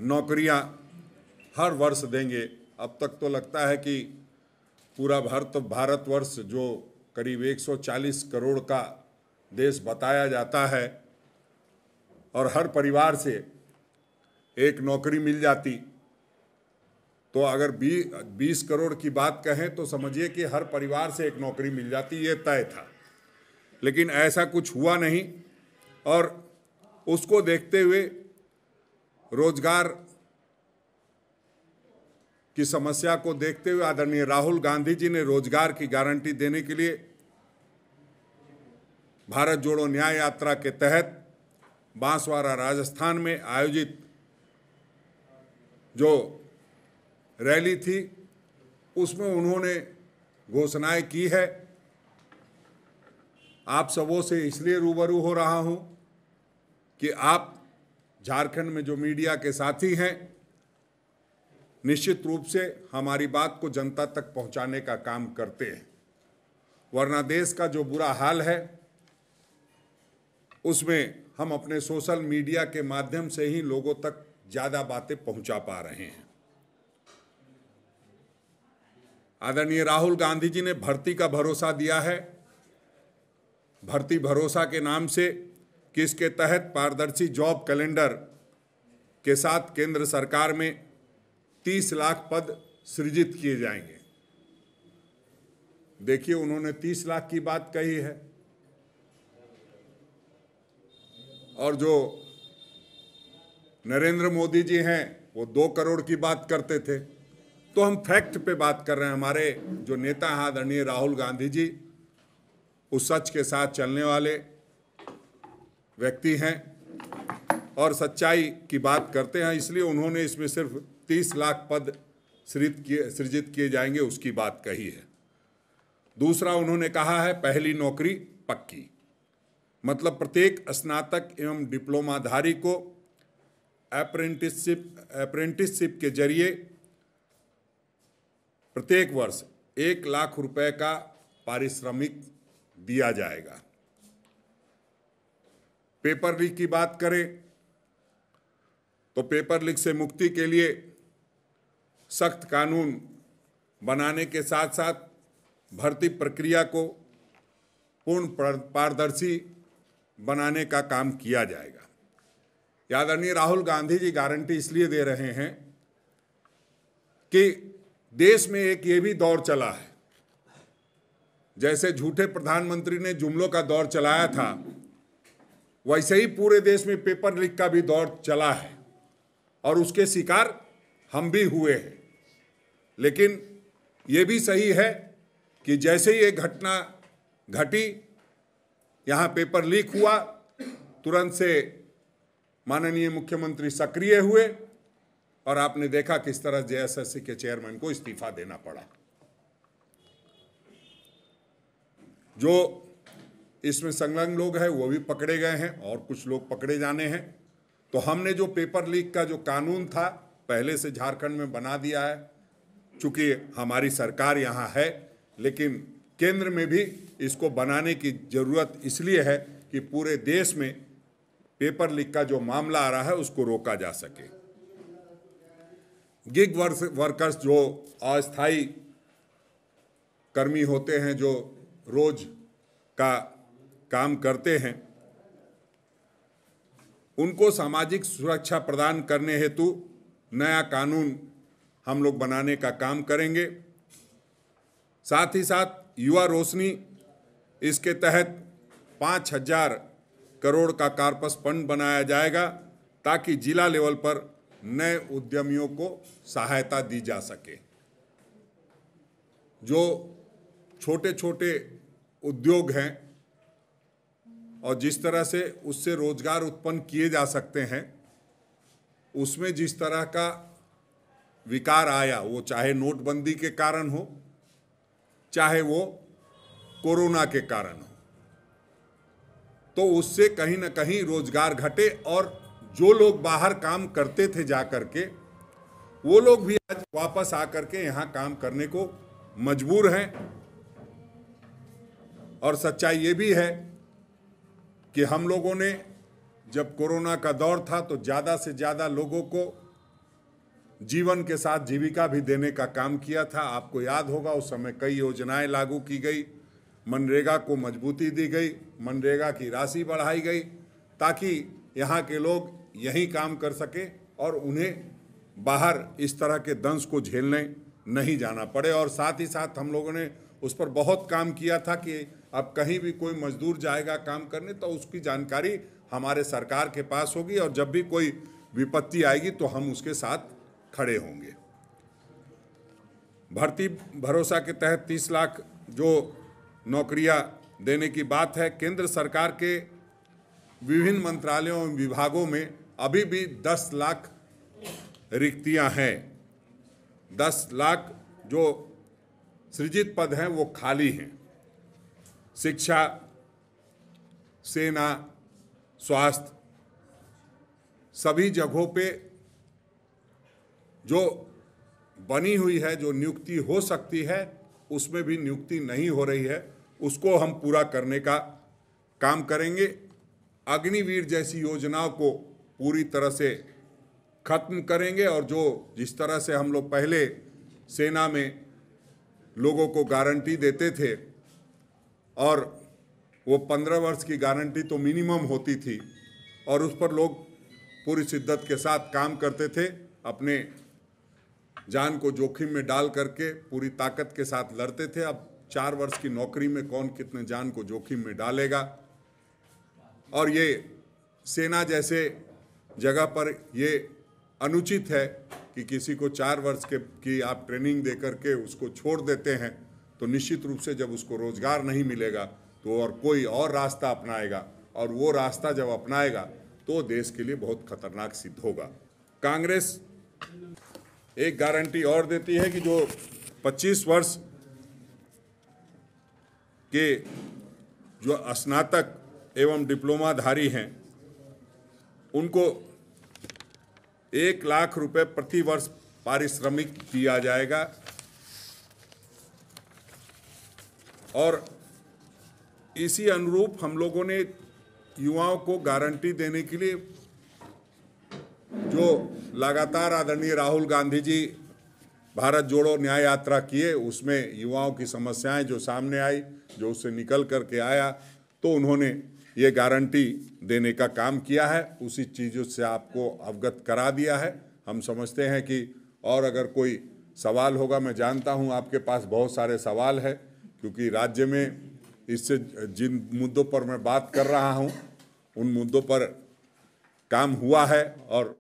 नौकरियां हर वर्ष देंगे अब तक तो लगता है कि पूरा भारत भारतवर्ष जो करीब 140 करोड़ का देश बताया जाता है और हर परिवार से एक नौकरी मिल जाती तो अगर बी बीस करोड़ की बात कहें तो समझिए कि हर परिवार से एक नौकरी मिल जाती ये तय था लेकिन ऐसा कुछ हुआ नहीं और उसको देखते हुए रोजगार की समस्या को देखते हुए आदरणीय राहुल गांधी जी ने रोजगार की गारंटी देने के लिए भारत जोड़ो न्याय यात्रा के तहत बांसवाड़ा राजस्थान में आयोजित जो रैली थी उसमें उन्होंने घोषणाएं की है आप सबों से इसलिए रूबरू हो रहा हूं कि आप झारखंड में जो मीडिया के साथी हैं निश्चित रूप से हमारी बात को जनता तक पहुंचाने का काम करते हैं वरना देश का जो बुरा हाल है उसमें हम अपने सोशल मीडिया के माध्यम से ही लोगों तक ज़्यादा बातें पहुंचा पा रहे हैं आदरणीय राहुल गांधी जी ने भर्ती का भरोसा दिया है भर्ती भरोसा के नाम से कि इसके तहत पारदर्शी जॉब कैलेंडर के साथ केंद्र सरकार में 30 लाख पद सृजित किए जाएंगे देखिए उन्होंने 30 लाख की बात कही है और जो नरेंद्र मोदी जी हैं वो दो करोड़ की बात करते थे तो हम फैक्ट पे बात कर रहे हैं हमारे जो नेता हैं आदरणीय राहुल गांधी जी उस सच के साथ चलने वाले व्यक्ति हैं और सच्चाई की बात करते हैं इसलिए उन्होंने इसमें सिर्फ तीस लाख पद सृजित किए सृजित किए जाएंगे उसकी बात कही है दूसरा उन्होंने कहा है पहली नौकरी पक्की मतलब प्रत्येक स्नातक एवं डिप्लोमाधारी को अप्रेंटिसशिप अप्रेंटिसशिप के जरिए प्रत्येक वर्ष एक लाख रुपए का पारिश्रमिक दिया जाएगा पेपर लीक की बात करें तो पेपर लीक से मुक्ति के लिए सख्त कानून बनाने के साथ साथ भर्ती प्रक्रिया को पूर्ण पारदर्शी बनाने का काम किया जाएगा यादरणीय राहुल गांधी जी गारंटी इसलिए दे रहे हैं कि देश में एक ये भी दौर चला है जैसे झूठे प्रधानमंत्री ने जुमलों का दौर चलाया था वैसे ही पूरे देश में पेपर लीक का भी दौर चला है और उसके शिकार हम भी हुए हैं लेकिन ये भी सही है कि जैसे ही ये घटना घटी यहाँ पेपर लीक हुआ तुरंत से माननीय मुख्यमंत्री सक्रिय हुए और आपने देखा किस तरह जेएसएससी के चेयरमैन को इस्तीफा देना पड़ा जो इसमें संलग्न लोग हैं वो भी पकड़े गए हैं और कुछ लोग पकड़े जाने हैं तो हमने जो पेपर लीक का जो कानून था पहले से झारखंड में बना दिया है चूँकि हमारी सरकार यहाँ है लेकिन केंद्र में भी इसको बनाने की ज़रूरत इसलिए है कि पूरे देश में पेपर लीक का जो मामला आ रहा है उसको रोका जा सके गिग वर्कर्स जो अस्थाई कर्मी होते हैं जो रोज का काम करते हैं उनको सामाजिक सुरक्षा प्रदान करने हेतु नया कानून हम लोग बनाने का काम करेंगे साथ ही साथ युवा रोशनी इसके तहत पाँच हजार करोड़ का कार्पस फंड बनाया जाएगा ताकि जिला लेवल पर नए उद्यमियों को सहायता दी जा सके जो छोटे छोटे उद्योग हैं और जिस तरह से उससे रोजगार उत्पन्न किए जा सकते हैं उसमें जिस तरह का विकार आया वो चाहे नोटबंदी के कारण हो चाहे वो कोरोना के कारण हो तो उससे कहीं ना कहीं रोजगार घटे और जो लोग बाहर काम करते थे जा कर के वो लोग भी आज वापस आकर के यहाँ काम करने को मजबूर हैं और सच्चाई ये भी है कि हम लोगों ने जब कोरोना का दौर था तो ज़्यादा से ज़्यादा लोगों को जीवन के साथ जीविका भी देने का काम किया था आपको याद होगा उस समय कई योजनाएं लागू की गई मनरेगा को मजबूती दी गई मनरेगा की राशि बढ़ाई गई ताकि यहाँ के लोग यहीं काम कर सके और उन्हें बाहर इस तरह के दंश को झेलने नहीं जाना पड़े और साथ ही साथ हम लोगों ने उस पर बहुत काम किया था कि अब कहीं भी कोई मजदूर जाएगा काम करने तो उसकी जानकारी हमारे सरकार के पास होगी और जब भी कोई विपत्ति आएगी तो हम उसके साथ खड़े होंगे भर्ती भरोसा के तहत 30 लाख जो नौकरियां देने की बात है केंद्र सरकार के विभिन्न मंत्रालयों एवं विभागों में अभी भी 10 लाख रिक्तियां हैं 10 लाख जो सृजित पद हैं वो खाली हैं शिक्षा सेना स्वास्थ्य सभी जगहों पे जो बनी हुई है जो नियुक्ति हो सकती है उसमें भी नियुक्ति नहीं हो रही है उसको हम पूरा करने का काम करेंगे अग्निवीर जैसी योजनाओं को पूरी तरह से खत्म करेंगे और जो जिस तरह से हम लोग पहले सेना में लोगों को गारंटी देते थे और वो पंद्रह वर्ष की गारंटी तो मिनिमम होती थी और उस पर लोग पूरी शिद्दत के साथ काम करते थे अपने जान को जोखिम में डाल करके पूरी ताकत के साथ लड़ते थे अब चार वर्ष की नौकरी में कौन कितने जान को जोखिम में डालेगा और ये सेना जैसे जगह पर ये अनुचित है कि किसी को चार वर्ष के की आप ट्रेनिंग दे करके उसको छोड़ देते हैं तो निश्चित रूप से जब उसको रोज़गार नहीं मिलेगा तो और कोई और रास्ता अपनाएगा और वो रास्ता जब अपनाएगा तो देश के लिए बहुत खतरनाक सिद्ध होगा कांग्रेस एक गारंटी और देती है कि जो 25 वर्ष के जो स्नातक एवं डिप्लोमाधारी हैं उनको एक लाख रुपए प्रति वर्ष पारिश्रमिक दिया जाएगा और इसी अनुरूप हम लोगों ने युवाओं को गारंटी देने के लिए जो लगातार आदरणीय राहुल गांधी जी भारत जोड़ो न्याय यात्रा किए उसमें युवाओं की समस्याएं जो सामने आई जो उससे निकल करके आया तो उन्होंने ये गारंटी देने का काम किया है उसी चीज़ों से आपको अवगत करा दिया है हम समझते हैं कि और अगर कोई सवाल होगा मैं जानता हूं आपके पास बहुत सारे सवाल है क्योंकि राज्य में इससे जिन मुद्दों पर मैं बात कर रहा हूं उन मुद्दों पर काम हुआ है और